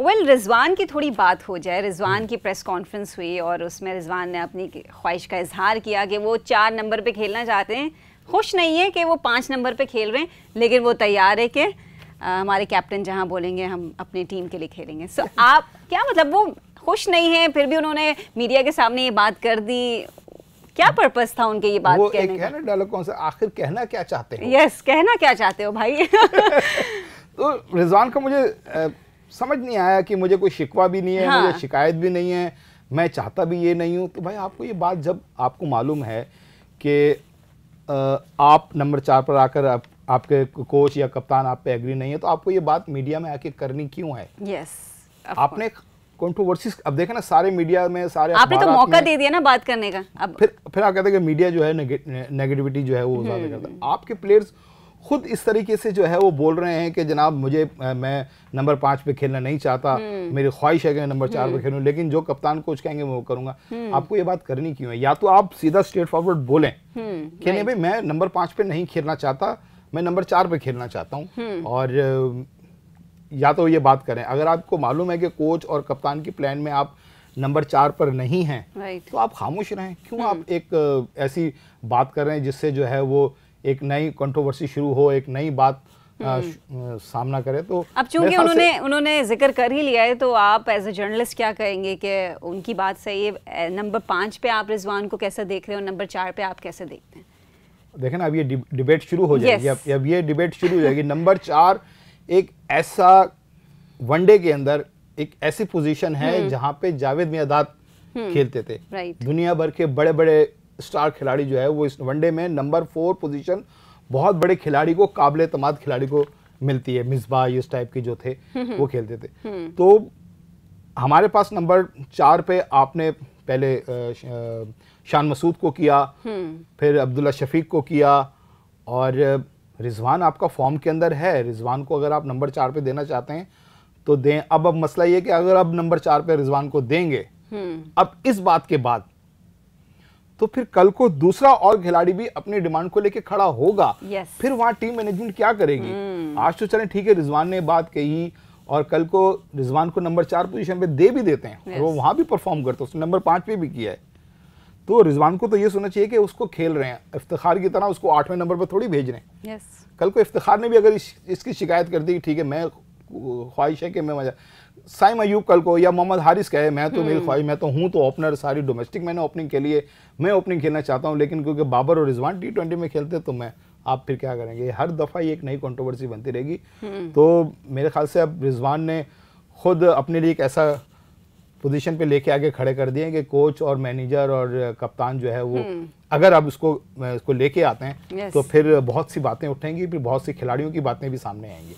Well well, Rizwan की थोड़ी बात हो जाए रिजवान हम्म। की प्रेस कॉन्फ्रेंस हुई और उसमें रिजवान ने अपनी ख्वाहिश का इजहार किया कि वो चार नंबर पे खेलना चाहते हैं खुश नहीं है कि वो पाँच नंबर पे खेल रहे हैं लेकिन वो तैयार है कि हमारे कैप्टन जहाँ बोलेंगे हम अपनी टीम के लिए खेलेंगे सो so, आप क्या मतलब वो खुश नहीं है फिर भी उन्होंने मीडिया के सामने ये बात कर दी क्या पर्पस था उनके ये बात वो कहने एक है ना डायलॉग कौन सा आखिर कहना क्या चाहते हो यस yes, कहना क्या चाहते हो भाई तो रिजवान का मुझे समझ नहीं आया कि मुझे कोई शिकवा भी नहीं है हाँ। मुझे शिकायत भी नहीं है मैं चाहता भी ये नहीं हूँ तो भाई आपको ये बात जब आपको मालूम है कि आप नंबर चार पर आकर आप आपके कोच या कप्तान आप पे एग्री नहीं है तो आपको ये बात मीडिया में आके करनी क्यों है यस yes, आपने कंट्रोवर्सीज अब देखे ना सारे मीडिया में सारे आपने तो मौका दे दिया ना बात करने का अब फिर फिर आप कहते हैं कि मीडिया जो है नेगेटिविटी जो है वो हम्म। ज्यादा करता आपके प्लेयर्स खुद इस तरीके से जो है वो बोल रहे हैं कि जनाब मुझे मैं नंबर पांच पे खेलना नहीं चाहता हम्म। मेरी ख्वाहिश है कि मैं नंबर चार पे हम्म। खेलूँ लेकिन जो कप्तान कोच कहेंगे वो करूंगा हम्म। आपको ये बात करनी क्यों है या तो आप सीधा स्ट्रेट फॉरवर्ड बोलें कि नहीं भाई मैं नंबर पांच पे नहीं खेलना चाहता मैं नंबर चार पे खेलना चाहता हूँ और या तो ये बात करें अगर आपको मालूम है कि कोच और कप्तान की प्लान में आप नंबर चार पर नहीं हैं तो आप खामोश रहें क्यों आप एक ऐसी बात कर रहे हैं जिससे जो है वो एक नई कंट्रोवर्सी शुरू हो एक नई बात आ, हम्म। सामना करे तो अब चूंकि उन्होंने उन्होंने जिक्र कर ही लिया है तो आप एज ए जर्नलिस्ट क्या कहेंगे कि उनकी बात सही है नंबर पाँच पे आप रिजवान को कैसे देख रहे हो नंबर चार पे आप कैसे देखते हैं देखें ना अब ये डिबेट शुरू हो जाएगी अब, अब ये डिबेट शुरू हो जाएगी नंबर चार एक ऐसा वनडे के अंदर एक ऐसी पोजीशन है हम्म। जहाँ पे जावेद मियादाद हम्म। खेलते थे दुनिया भर के बड़े बड़े स्टार खिलाड़ी जो है वो इस वनडे में नंबर फोर पोजीशन बहुत बड़े खिलाड़ी को काबिल तमाद खिलाड़ी को मिलती है मिसबा इस टाइप के जो थे वो खेलते थे हम्म। तो हमारे पास नंबर चार पे आपने पहले शान मसूद को किया हम्म। फिर अब्दुल्ला शफीक को किया और रिजवान आपका फॉर्म के अंदर है रिजवान को अगर आप नंबर चार पे देना चाहते हैं तो दें अब अब मसला ये कि अगर अब नंबर चार पे रिजवान को देंगे हम्म। अब इस बात के बाद तो फिर कल को दूसरा और खिलाड़ी भी अपनी डिमांड को लेके खड़ा होगा yes. फिर वहां टीम मैनेजमेंट क्या करेगी hmm. आज तो चले ठीक है रिजवान ने बात कही और कल को रिजवान को नंबर चार पोजीशन पे दे भी देते हैं yes. और वो वहां भी परफॉर्म करते हैं उसने नंबर पांच पे भी किया है तो रिजवान को तो ये सुनना चाहिए कि उसको खेल रहे हैं इफ्तार की तरह उसको आठवें नंबर पर थोड़ी भेज रहे हैं yes. कल को इफ्तार ने भी अगर इस, इसकी शिकायत कर दी ठीक है मैं ख्वाहिश है कि मैं मजा साइम अयूब कल को या मोहम्मद हारिस कहे मैं तो मेरी हम्म। ख्वाहिश मैं तो हूँ तो ओपनर सारी डोमेस्टिक मैंने ओपनिंग के लिए मैं ओपनिंग खेलना चाहता हूँ लेकिन क्योंकि बाबर और रिजवान टी ट्वेंटी में खेलते तो मैं आप फिर क्या करेंगे हर दफ़ा ये एक नई कंट्रोवर्सी बनती रहेगी हम्म। तो मेरे ख्याल से अब रिजवान ने खुद अपने लिए एक ऐसा पोजीशन पे लेके आगे खड़े कर दिए कि कोच और मैनेजर और कप्तान जो है वो हम्म। अगर अब उसको इसको लेके आते हैं तो फिर बहुत सी बातें उठेंगी फिर बहुत सी खिलाड़ियों की बातें भी सामने आएंगी